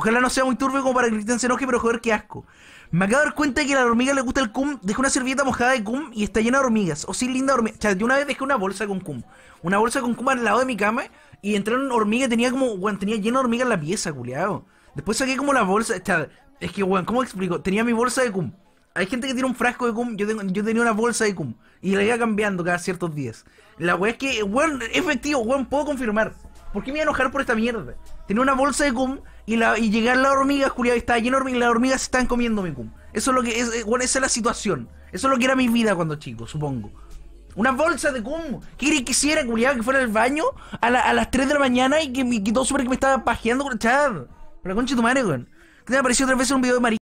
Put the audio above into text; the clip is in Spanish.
Ojalá no sea muy turbio como para que Cristian se enoje, pero joder, qué asco. Me acabo de dar cuenta de que a la hormiga le gusta el cum. Dejé una servilleta mojada de cum y está llena de hormigas. O oh, sí, linda hormiga. O sea, yo una vez dejé una bolsa con cum. Una bolsa con cum al lado de mi cama y entraron hormigas. Tenía como, weón, tenía llena de hormigas la pieza, culiado. Después saqué como la bolsa. O sea, es que, weón, ¿cómo explico? Tenía mi bolsa de cum. Hay gente que tiene un frasco de cum. Yo, yo tenía una bolsa de cum. Y la iba cambiando cada ciertos días. La weón es que, weón, efectivo, weón, puedo confirmar. ¿Por qué me iba a enojar por esta mierda? Tenía una bolsa de cum y, la, y llegar las hormigas, culiado, y estaba lleno de hormigas, las hormigas se estaban comiendo mi cum. Eso es lo que, es, eh, bueno, esa es la situación. Eso es lo que era mi vida cuando chico, supongo. Una bolsa de cum. ¿Qué quisiera, culiado, que fuera al baño a, las 3 de la mañana y que me quitó sobre que me estaba pajeando con el Pero la concha de tu madre, weón. me apareció otra vez en un video de María.